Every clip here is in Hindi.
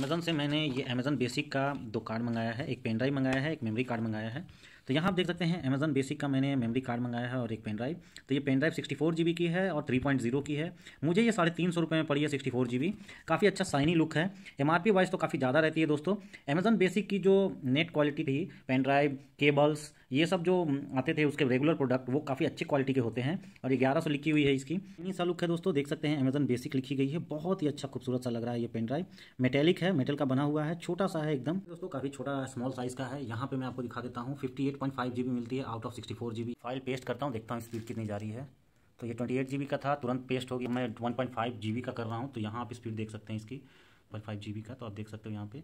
अमेज़ोन से मैंने ये अमेज़ोन बेसिक का दो कार्ड मंगाया है एक पेन ड्राइव मंगाया है एक मेमोरी कार्ड मंगाया है तो यहाँ आप देख सकते हैं अमेजन बेसिक का मैंने मेमोरी कार्ड मंगाया है और एक पेन ड्राइव तो ये pen drive sixty four G B की है और थ्री पॉइंट जीरो की है मुझे ये साढ़े तीन सौ रुपये में पड़ी है सिक्सटी फोर जी बी काफ़ी अच्छा साइनी लुक है एम आर पी वाइज तो काफ़ी ज़्यादा रहती है दोस्तों अमेजन बेसिक की जो नेट क्वालिटी थी पेन ड्राइव केबल्स ये सब जो आते थे उसके रेगुलर प्रोडक्ट वो काफ़ी अच्छी क्वालिटी के होते हैं और ये ग्यारह सौ लिखी हुई है इसकी इन्हीं सा लुक है दोस्तों देख सकते हैं अमेजन बेसिक लिखी गई है बहुत ही अच्छा खूबसूरत सा लग रहा है ये पेन ड्राइव मेटेलिक है मेटल का बना हुआ है छोटा सा है एकदम दोस्तों काफ़ी छोटा स्मॉल साइज़ का है यहाँ पर मैं आपको दिखा देता हूँ फिफ्टी एट ट्वेंटी एट मिलती है out of sixty GB file paste करता हूँ देखता हूँ स्पीड कितनी जा रही है तो ये जी बी का था तुरंत पेस्ट हो गया मैं 1.5 जीबी का कर रहा हूँ तो यहाँ आप स्पीड देख सकते हैं इसकी 1.5 बी का तो आप देख सकते हो यहाँ पे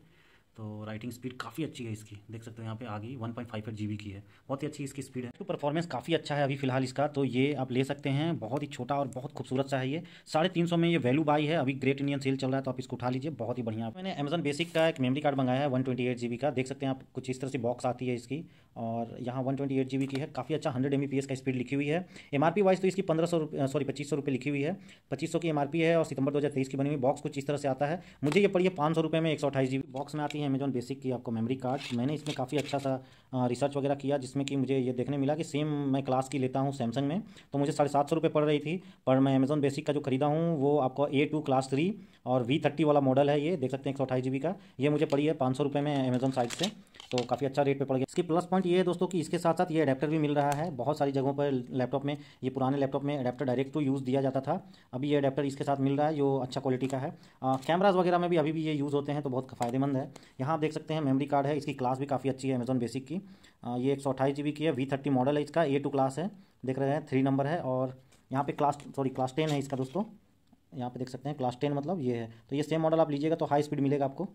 तो राइटिंग स्पीड काफ़ी अच्छी है इसकी देख सकते हो यहाँ पे आ गई one point five eight G की है बहुत ही अच्छी इसकी स्पीड है तो परफॉर्मेंस काफ़ी अच्छा है अभी फिलहाल इसका तो ये आप ले सकते हैं बहुत ही छोटा और बहुत खूबसूरत सा है ये साढ़े तीन सौ में ये वैल्यू बाई है अभी ग्रेट इंडियन सेल चल रहा है तो आप इसको उठा लीजिए बहुत ही बढ़िया मैंने अमेजन बेसिक का एक मेमरी कार्ड मंगाया है one twenty eight G B का देख सकते हैं आप कुछ इस तरह से बॉक्स आती है इसकी और यहाँ one twenty eight G B की है काफ़ी अच्छा हंड्रेड एम पी एस का स्पीड लिखी हुई है एम आर पी वाइज तो इसकी पंद्रह सौ सॉरी पच्चीस सौ रुपये लिखी हुई है पच्चीस सौ की एम है और सितंबर दो हज़ार तेईस की बनी हुई बॉक्स कुछ इस तरह से आता है मुझे ये पड़ी है पाँच सौ में एक सौ बॉक्स में आती है है अमेजॉन बेसिक की आपको मेमोरी कार्ड मैंने इसमें काफ़ी अच्छा सा रिसर्च वगैरह किया जिसमें कि मुझे ये देखने मिला कि सेम मैं क्लास की लेता हूँ सैमसंग में तो मुझे साढ़े सात सौ रुपये पड़ रही थी पर मैं अमेजॉन बेसिक का जो खरीदा हूँ वो आपको ए टू क्लास थ्री और वी थर्टी वाला मॉडल है ये देख सकते हैं एक सौ अठाईस जी बी का ये मुझे पड़ी है पाँच सौ रुपये में अमेजॉन साइट से तो काफ़ी अच्छा रेट पर पड़ गया इसकी प्लस पॉइंट ये है दोस्तों कि इसके साथ साथ ये अडेप्टर भी मिल रहा है बहुत सारी जगहों पर लैपटॉप में ये पुराने लैपटॉप में अडेप्टर डायरेक्ट टू यूज़ दिया जाता था अभी ये अडेप्टर इसके साथ मिल रहा है जो अच्छा क्वालिटी का है कैमराज वगैरह में भी अभी भी ये यूज़ होते हैं तो बहुत फ़ायदेमंद है यहाँ आप देख सकते हैं मेमोरी कार्ड है इसकी क्लास भी काफ़ी अच्छी है अमेजोन बेसिक की ये एक सौ की है वी थर्टी मॉडल है इसका ए टू क्लास है देख रहे हैं थ्री नंबर है और यहाँ पे क्लास सॉरी क्लास टेन है इसका दोस्तों यहाँ पे देख सकते हैं क्लास टेन मतलब ये है तो ये सेम मॉडल आप लीजिएगा तो हाई स्पीड मिलेगा आपको